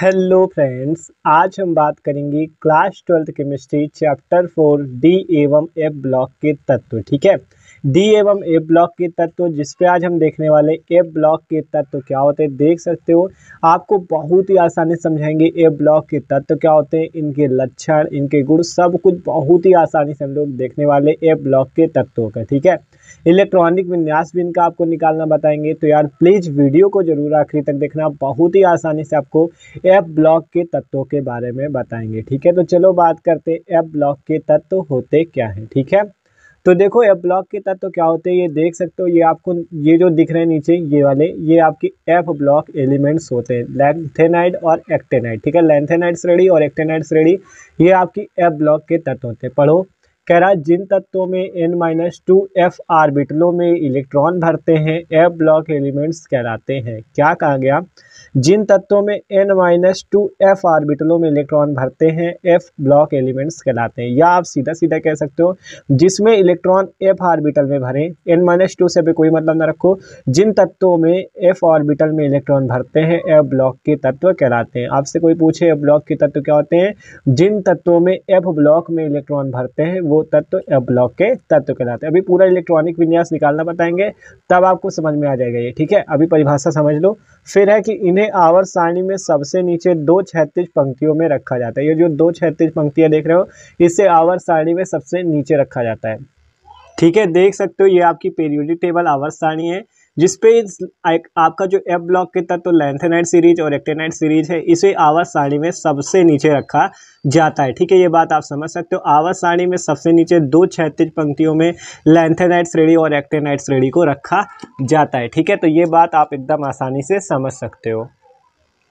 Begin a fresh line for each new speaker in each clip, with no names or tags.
hello friends आज हम बात करेंगे class twelfth chemistry chapter four D एवं एफ ब्लॉक के तत्व ठीक है डी एवं एफ ब्लॉक के तत्व जिस पे आज हम देखने वाले एफ ब्लॉक के तत्व क्या होते हैं देख सकते हो आपको बहुत ही आसानी समझाएंगे एफ ब्लॉक के तत्व क्या होते हैं इनके लक्षण इनके गुण सब कुछ बहुत ही आसानी से हम लोग देखने वाले एफ ब्लॉक के तत्वों का ठीक है इलेक्ट्रॉनिक विन्यास भी इनका आपको निकालना बताएंगे तो यार प्लीज़ वीडियो को जरूर आखिरी तक देखना बहुत ही आसानी से आपको एफ ब्लॉक के तत्वों के बारे में बताएंगे ठीक है तो चलो बात करते एफ ब्लॉक के तत्व होते क्या है ठीक है तो देखो एफ ब्लॉक के तत्व क्या होते हैं ये देख सकते हो ये आपको ये जो दिख रहे हैं नीचे ये वाले ये आपके एफ ब्लॉक एलिमेंट्स होते हैं लेंथेनाइड और एक्टेनाइड ठीक है लेंथेनाइड श्रेणी और एक्टेनाइड श्रेणी ये आपकी एफ ब्लॉक के तत्व होते हैं पढ़ो कह रहा जिन तत्वों में एन माइनस टू एफ आर्बिटलों में इलेक्ट्रॉन भरते हैं एफ ब्लॉक एलिमेंट्स कहलाते हैं क्या कहा गया जिन तत्वों में एन माइनस टू एफ आर्बिटलों में इलेक्ट्रॉन भरते हैं एफ ब्लॉक एलिमेंट्स कहलाते हैं या आप सीधा सीधा कह सकते हो जिसमें इलेक्ट्रॉन एफ आर्बिटल में भरें एन माइनस टू से भी कोई मतलब ना रखो जिन तत्वों में एफ ऑर्बिटल में इलेक्ट्रॉन भरते हैं एफ ब्लॉक के तत्व कहलाते हैं आपसे कोई पूछे एफ ब्लॉक के तत्व क्या होते हैं जिन तत्वों में एफ ब्लॉक में इलेक्ट्रॉन भरते हैं वो तत्व एफ ब्लॉक के तत्व कहलाते हैं अभी पूरा इलेक्ट्रॉनिक विन्यास निकालना बताएंगे तब आपको समझ में आ जाएगा ये ठीक है अभी परिभाषा समझ लो फिर है कि इन्हें इन्हें आवर सारणी में सबसे नीचे दो छत्तीस पंक्तियों में रखा जाता है ये जो दो छत्तीस पंक्तियां देख रहे हो इसे आवर सारणी में सबसे नीचे रखा जाता है ठीक है देख सकते हो ये आपकी पेरियोडिक टेबल आवर सारणी है जिसपे आपका जो एफ ब्लॉक के तत्व तो लेंथेनाइट सीरीज और एक्टेनाइट सीरीज है इसे आवास सारणी में सबसे नीचे रखा जाता है ठीक है ये बात आप समझ सकते हो आवास सारणी में सबसे नीचे दो क्षैतिज पंक्तियों में लेंथेनाइट श्रेणी और एक्टेनाइट श्रेणी को रखा जाता है ठीक है तो ये बात आप एकदम आसानी से समझ सकते हो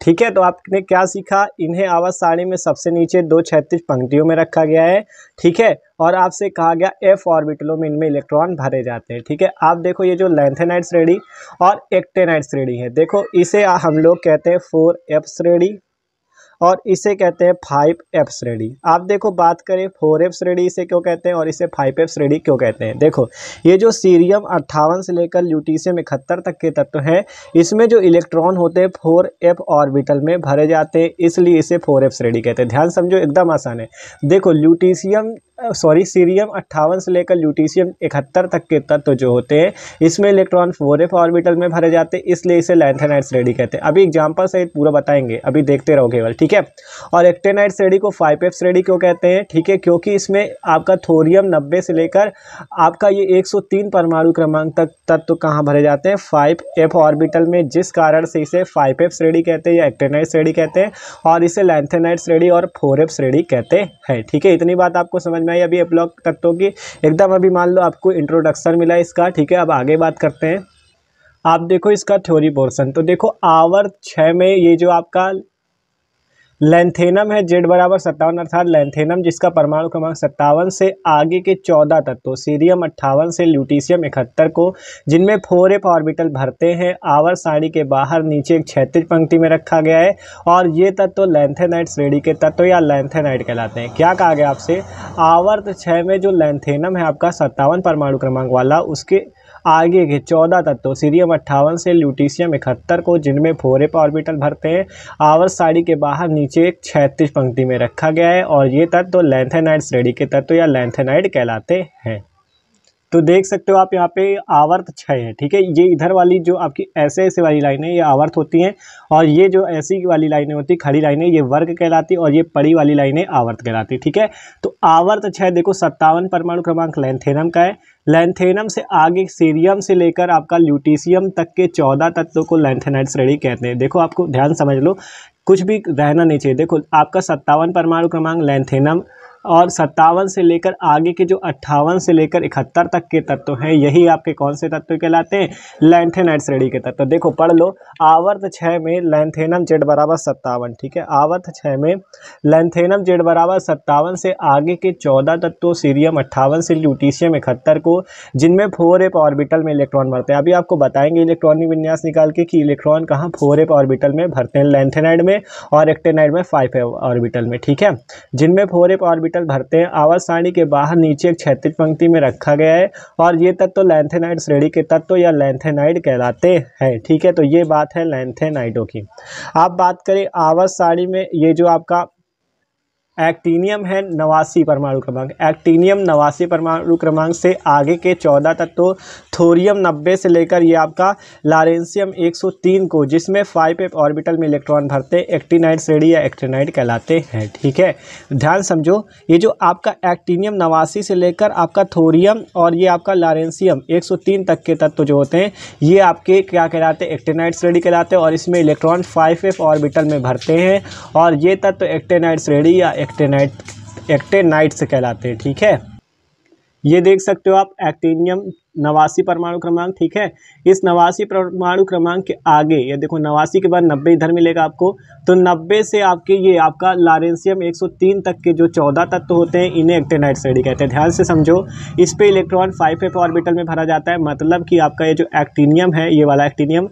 ठीक है तो आपने क्या सीखा इन्हें आवाज सारणी में सबसे नीचे दो छत्तीस पंक्तियों में रखा गया है ठीक है और आपसे कहा गया एफ ऑर्बिटलों में इनमें इलेक्ट्रॉन भरे जाते हैं ठीक है आप देखो ये जो लेंथेनाइट श्रेणी और एक्टेनाइट श्रेणी है देखो इसे हम लोग कहते हैं फोर एफ श्रेणी और इसे कहते हैं फाइव एफ श्रेणी आप देखो बात करें फोर एफ श्रेणी इसे क्यों कहते हैं और इसे फाइव एफ श्रेणी क्यों कहते हैं देखो ये जो सीरियम अट्ठावन से लेकर ल्यूटीसियम इकहत्तर तक के तत्व हैं इसमें जो इलेक्ट्रॉन होते हैं फोर एफ ऑर्बिटल में भरे जाते हैं इसलिए इसे फोर एफ श्रेणी कहते हैं ध्यान समझो एकदम आसान है देखो ल्यूटीसियम सॉरी सीरियम अट्ठावन से लेकर ल्यूटीशियम इकहत्तर तक के तत्व जो होते हैं इसमें इलेक्ट्रॉन फोर एफ ऑर्बिटल में भरे जाते हैं इसलिए इसे लैंथेनाइट श्रेणी कहते हैं अभी एग्जाम्पल सहित पूरा बताएंगे अभी देखते रहो केवल ठीक है और एक्टेनाइट श्रेणी को फाइव एफ श्रेणी क्यों कहते हैं ठीक है क्योंकि इसमें आपका थोरियम नब्बे से लेकर आपका ये एक सौ तीन परमाणु क्रमांक तक तत्व कहाँ भरे जाते हैं फाइव एफ ऑर्बिटल में जिस कारण से इसे फाइव एफ श्रेणी कहते हैं या एक्टेनाइट श्रेणी कहते हैं और इसे लैंथेनाइट श्रेणी और फोर एफ श्रेणी कहते हैं ठीक है इतनी बात आपको समझ में मैं अभी अपलॉग करता तो हूँ कि एकदम अभी मान लो आपको इंट्रोडक्शन मिला इसका ठीक है अब आगे बात करते हैं आप देखो इसका थ्योरी पोर्सन तो देखो आवर छः में ये जो आपका लेंथेनम है जेड बराबर सत्तावन अर्थात लेंथेनम जिसका परमाणु क्रमांक सत्तावन से आगे के चौदह तत्वों सीरियम अट्ठावन से ल्यूटीसियम इकहत्तर को जिनमें फोर एफ ऑर्बिटल भरते हैं आवर साड़ी के बाहर नीचे एक क्षैतिज पंक्ति में रखा गया है और ये तत्व लेंथेनाइट श्रेणी के तत्व या लेंथेनाइट कहलाते हैं क्या कहा गया आपसे आवर्त छः में जो लेंथेनम है आपका सत्तावन परमाणु क्रमांक वाला उसके आगे के चौदह तत्व सीरियम अट्ठावन से ल्यूटिशियम इकहत्तर को जिनमें फोरे ऑर्बिटल भरते हैं आवर्त साड़ी के बाहर नीचे एक छैंतीस पंक्ति में रखा गया है और ये तत्व लेंथेनाइड श्रेणी के तत्व या लेंथेनाइड कहलाते हैं तो देख सकते हो आप यहाँ पे आवर्त छः है ठीक है ये इधर वाली जो आपकी ऐसे ऐसे वाली लाइनें ये आवर्त होती हैं और ये जो ऐसी वाली लाइनें होती खड़ी लाइनें ये वर्ग कहलाती और ये पड़ी वाली लाइनें आवर्त कहलाती ठीक है तो आवर्त छः देखो सत्तावन परमाणु क्रमांक लेंथेनम का है लेंथेनम से आगे सीरियम से लेकर आपका ल्यूटिसियम तक के चौदह तत्वों को लेंथेनाइट श्रेणी कहते हैं देखो आपको ध्यान समझ लो कुछ भी रहना नहीं चाहिए देखो आपका सत्तावन परमाणु क्रमांक लेंथेनम और सत्तावन से लेकर आगे के जो अट्ठावन से लेकर इकहत्तर तक के तत्व हैं यही आपके कौन से तत्व कहलाते हैं लैंथेनाइट श्रेणी के तत्व देखो पढ़ लो आवर्त छः में लैंथेनम जेड बराबर सत्तावन ठीक है आवर्त छः में लैंथेनम जेड बराबर सत्तावन से आगे के चौदह तत्व सीरियम अट्ठावन से ल्यूटीशियम इकहत्तर को जिनमें फोर एप ऑर्बिटल में इलेक्ट्रॉन भरते हैं अभी आपको बताएंगे इलेक्ट्रॉनिक विन्यास निकाल के कि इलेक्ट्रॉन कहाँ फोर एप ऑर्बिटल में भरते हैं लेंथेनाइड में और एक्टेनाइड में फाइव एप ऑर्बिटल में ठीक है जिनमें फोर एप ऑर्बिटल ऑर्बिटल भरते हैं आवाज सारणी के बाहर नीचे एक क्षैतिज पंक्ति में रखा गया है और ये तत्व तो लैंथेनाइड श्रेणी के तत्व तो या लैंथेनाइड कहलाते हैं ठीक है तो ये बात है लैंथेनाइडों की आप बात करें आवाज सारणी में ये जो आपका एक्टीनियम है नवासी परमाणु क्रमांक एक्टीनियम नवासी परमाणु क्रमांक से आगे के चौदह तत्व थोरियम नब्बे से लेकर ये आपका लारेंशियम एक सौ तीन को जिसमें फाइव एप ऑर्बिटल में इलेक्ट्रॉन भरते एक्टिनाइड श्रेणी या एक्टिनाइड कहलाते हैं ठीक है ध्यान समझो ये जो आपका एक्टीनियम नवासी से लेकर आपका थोरियम और ये आपका लारेंशियम एक सौ तीन तक के तत्व जो होते हैं ये आपके क्या कहलाते हैं एक्टिनाइड श्रेणी कहलाते हैं और इसमें इलेक्ट्रॉन फाइव एप ऑर्बिटल में भरते हैं और ये तत्व एक्टेनाइड श्रेणी या एक्टेनाइट एक्टेनाइट्स कहलाते हैं ठीक है ये देख सकते हो आप एक्टीनियम नवासी परमाणु क्रमांक ठीक है इस नवासी परमाणु क्रमांक के आगे ये देखो नवासी के बाद नब्बे इधर मिलेगा आपको तो नब्बे से आपके ये आपका लारेंसियम 103 तक के जो 14 तत्व तो होते हैं इन्हें एक्टेनाइट श्रेणी कहते हैं ध्यान से समझो इस पे इलेक्ट्रॉन फाइव एफ ऑर्बिटल में भरा जाता है मतलब कि आपका ये जो एक्टीनियम है ये वाला एक्टीनियम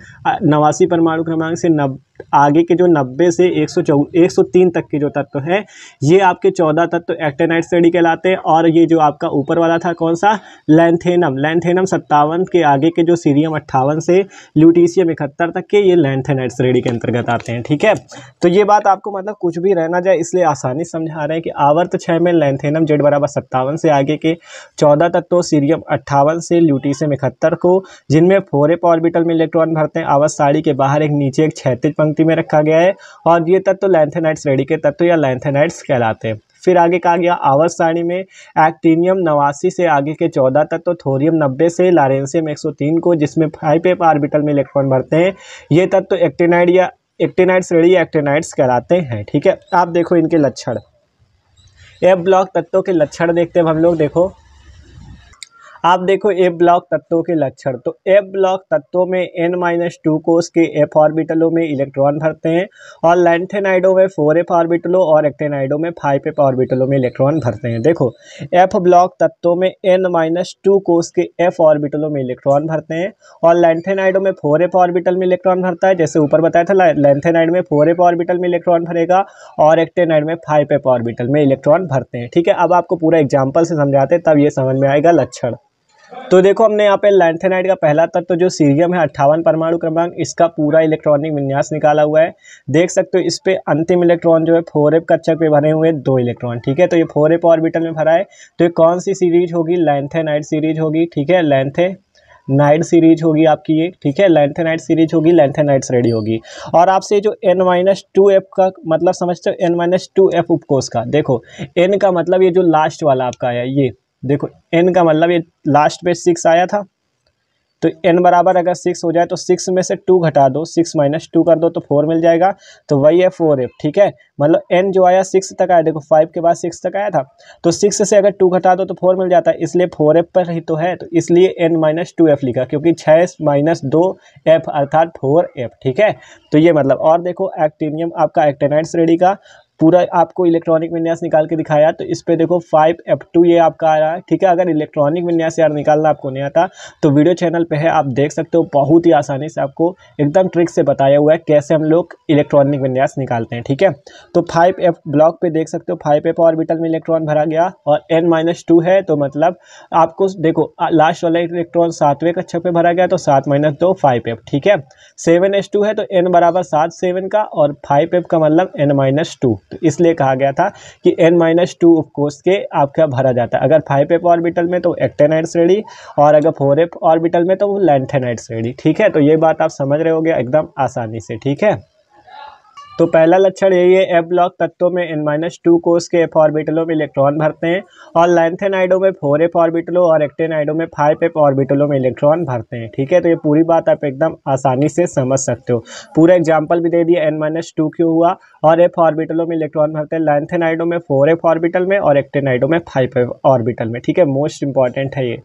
नवासी परमाणु क्रमांक से नब्बे आगे के जो 90 से 100 103 तक के जो तत्व हैं ये आपके 14 तत्व एक्टेनाइट श्रेणी कहलाते हैं और ये जो आपका ऊपर वाला था कौन सा लैंथेनम लैंथेनम सत्तावन के आगे के जो सीरियम अट्ठावन से ल्यूटीसियम इकहत्तर तक के ये लैंथेनाइट श्रेणी के अंतर्गत आते हैं ठीक है तो ये बात आपको मतलब कुछ भी रहना जाए इसलिए आसानी समझा रहे हैं कि आवर्त छः में लैंथेनम जेड बराबर सत्तावन से आगे के चौदह तत्व सीरियम अट्ठावन से ल्यूटीसियम इकहत्तर को जिनमें फोरेप ऑर्बिटल में इलेक्ट्रॉन भरते हैं आवर्त साड़ी के बाहर एक नीचे एक क्षैतिज पंख पंक्ति में रखा गया है और ये तत्व तो लैंथेनाइट्स रेडी के तत्व तो या लैंथेनाइट्स कहलाते हैं फिर आगे कहा गया आवर्त सारणी में एक्टिनियम नवासी से आगे के चौदह तक तो थोरियम नब्बे से लारेंसियम एक सौ तीन को जिसमें फाइव एप आर्बिटल में इलेक्ट्रॉन भरते हैं ये तत्व तो एक्टेनाइड या एक्टेनाइड्स रेडी एक्टेनाइड्स कहलाते हैं ठीक है आप देखो इनके लक्षण एफ ब्लॉक तत्वों के लक्षण देखते हैं हम लोग देखो आप देखो ए ब्लॉक तत्वों के लक्षण तो ए ब्लॉक तत्वों में एन माइनस टू कोस के एफ ऑर्बिटलों में इलेक्ट्रॉन भरते हैं और लेंथेनाइडो में फोर एफ ऑर्बिटलों और एक्टेनाइडो में फाइव एफ ऑर्बिटलों में इलेक्ट्रॉन भरते हैं देखो एफ ब्लॉक तत्वों में एन माइनस टू कोस के एफ ऑर्बिटलों में इलेक्ट्रॉन भरते हैं और लेंथेनाइडो में फोर एफ ऑर्बिटल में इलेक्ट्रॉन भरता है जैसे ऊपर बताया था लेंथेनाइड में फोर एफ ऑर्बिटल में इलेक्ट्रॉन भरेगा और एक्टेनाइड में फाइव एफ ऑर्बिटल में इलेक्ट्रॉन भरते हैं ठीक है अब आपको पूरा एग्जाम्पल से समझाते तब ये समझ में आएगा लक्षण तो देखो हमने यहाँ पे लैंथेनाइट का पहला तत्व तो जो सीरियम है अट्ठावन परमाणु क्रमांक इसका पूरा इलेक्ट्रॉनिक विन्यास निकाला हुआ है देख सकते हो इस पर अंतिम इलेक्ट्रॉन जो है फोर एफ कक्षक पे भरे हुए दो इलेक्ट्रॉन ठीक है तो ये फोर एप ऑर्बिटल में भरा है तो ये कौन सी सीरीज होगी लैंथेनाइट सीरीज होगी ठीक है लेंथे नाइट सीरीज होगी आपकी ये ठीक है लेंथेनाइट सीरीज होगी लेंथेनाइट श्रेणी होगी और आपसे जो एन माइनस टू एफ का मतलब समझते हो एन माइनस टू एफ उपकोष का देखो एन का मतलब ये जो लास्ट वाला आपका है ये देखो एन का मतलब ये लास्ट पे सिक्स आया था तो एन बराबर अगर सिक्स हो जाए तो सिक्स में से टू घटा दो सिक्स माइनस टू कर दो तो फोर मिल जाएगा तो वही है फोर एफ ठीक है मतलब एन जो आया सिक्स तक आया देखो फाइव के बाद सिक्स तक आया था तो सिक्स से अगर टू घटा दो तो फोर मिल जाता है इसलिए फोर एफ पर ही तो है तो इसलिए एन माइनस टू एफ लिखा क्योंकि छः माइनस दो एफ अर्थात फोर एफ ठीक है तो ये मतलब और देखो एक्टिनियम आपका एक्टेनाइट श्रेणी का पूरा आपको इलेक्ट्रॉनिक विन्यास निकाल के दिखाया तो इस पर देखो फाइव एफ टू ये आपका आ रहा है ठीक है अगर इलेक्ट्रॉनिक विन्यास यार निकालना आपको नहीं आता तो वीडियो चैनल पे है आप देख सकते हो बहुत ही आसानी से आपको एकदम ट्रिक से बताया हुआ है कैसे हम लोग इलेक्ट्रॉनिक विन्यास निकालते हैं ठीक है तो फाइव एफ ब्लॉक पर देख सकते हो फाइव एफ ऑर्बिटल में इलेक्ट्रॉन भरा गया और एन माइनस टू है तो मतलब आपको देखो लास्ट वाला इलेक्ट्रॉन सातवें कक्षा पर भरा गया तो सात माइनस दो फाइव एफ ठीक है सेवन एस टू है तो एन बराबर सात सेवन का और फाइव एफ का मतलब एन माइनस टू तो इसलिए कहा गया था कि एन माइनस टू उपकोष के आपका भरा जाता है अगर फाइव एफ ऑर्बिटल में तो एक्टेनाइट श्रेणी और अगर फोर एफ ऑर्बिटल में तो वो लेंथेनाइट श्रेणी ठीक है तो ये बात आप समझ रहे हो एकदम आसानी से ठीक है तो पहला लक्षण यही है एफ ब्लॉक तत्वों में एन माइनस टू कोस के एफ ऑर्बिटलों में इलेक्ट्रॉन भरते हैं और लेंथेनाइडों में फोर एफ ऑर्बिटलों और एक्टेनाइडो में फाइव एफ ऑर्बिटलों में इलेक्ट्रॉन भरते हैं ठीक है तो ये पूरी बात आप एकदम आसानी से समझ सकते हो पूरा एग्जाम्पल भी दे दिया एन माइनस टू क्यों हुआ और एफ ऑर्बिटलों में इलेक्ट्रॉन भरते हैं लेंथेनाइडों में फोर एफ ऑर्बिटल में और एक्टेनाइडो में फाइव एफ ऑर्बिटल में ठीक है मोस्ट इंपॉर्टेंट है ये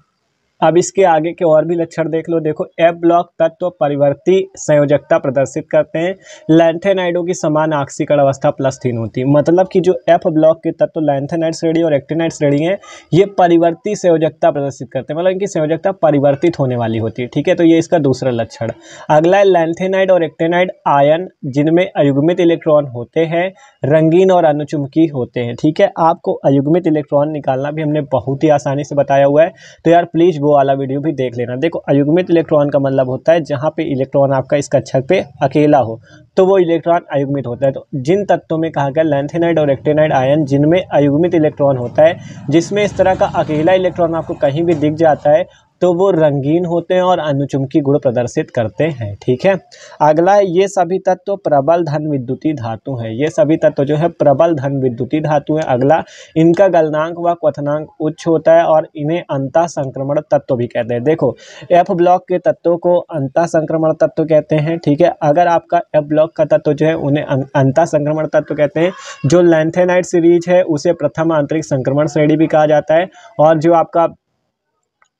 अब इसके आगे के और भी लक्षण देख लो देखो एफ ब्लॉक तत्व तो परिवर्ती संयोजकता प्रदर्शित करते हैं लैंथेनाइडो की समान आक्सीकरण अवस्था प्लस थीन होती है मतलब कि जो एफ ब्लॉक के तत्व तो लैंथेनाइड श्रेणी और एक्टेनाइड श्रेणी है ये परिवर्ती संयोजकता प्रदर्शित करते हैं मतलब इनकी संयोजकता परिवर्तित होने वाली होती है ठीक है तो ये इसका दूसरा लक्षण अगला है लैंथेनाइड और एक्टेनाइड आयन जिनमें अयुग्मित इलेक्ट्रॉन होते हैं रंगीन और अनुचुमकी होते हैं ठीक है आपको अयुग्मित इलेक्ट्रॉन निकालना भी हमने बहुत ही आसानी से बताया हुआ है तो यार प्लीज़ वो वाला वीडियो भी देख लेना देखो अयुग्मित इलेक्ट्रॉन का मतलब होता है जहाँ पे इलेक्ट्रॉन आपका इस कक्षक पे अकेला हो तो वो इलेक्ट्रॉन अयुग्मित होता है तो जिन तत्वों में कहा गया लेंथेनाइड और एक्टेनाइड आयन जिनमें अयुग्मित इलेक्ट्रॉन होता है जिसमें इस तरह का अकेला इलेक्ट्रॉन आपको कहीं भी दिख जाता है तो वो रंगीन होते हैं और अनुचुमकी गुण प्रदर्शित करते हैं ठीक है अगला ये सभी तत्व प्रबल धन विद्युती धातु है ये सभी तत्व जो है प्रबल धन विद्युती धातु है अगला इनका गलनांक व क्वथनांक उच्च होता है और इन्हें अंता संक्रमण तत्व भी कहते हैं देखो एफ ब्लॉक के तत्वों को अंता संक्रमण तत्व कहते हैं ठीक है अगर आपका एफ ब्लॉक का तत्व जो है उन्हें अं-, अंता संक्रमण तत्व कहते हैं जो लेंथेनाइट सीरीज है उसे प्रथम आंतरिक संक्रमण श्रेणी भी कहा जाता है और जो आपका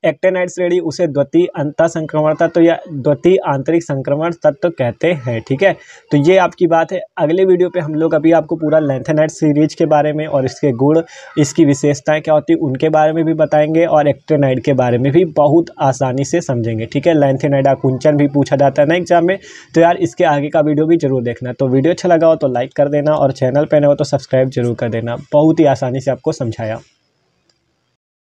एक्टेनाइड श्रेणी उसे द्वती अंत संक्रमण तत्व या द्वती आंतरिक संक्रमण तत्व कहते हैं ठीक है तो ये आपकी बात है अगले वीडियो पे हम लोग अभी आपको पूरा लेंथेनाइट सीरीज के बारे में और इसके गुण इसकी विशेषताएं क्या होती है उनके बारे में भी बताएंगे और एक्टेनाइड के बारे में भी बहुत आसानी से समझेंगे ठीक है लेंथेनाइड आकुंचन भी पूछा जाता है ना एग्जाम में तो यार इसके आगे का वीडियो भी जरूर देखना तो वीडियो अच्छा लगा हो तो लाइक कर देना और चैनल पर न हो तो सब्सक्राइब जरूर कर देना बहुत ही आसानी से आपको समझाया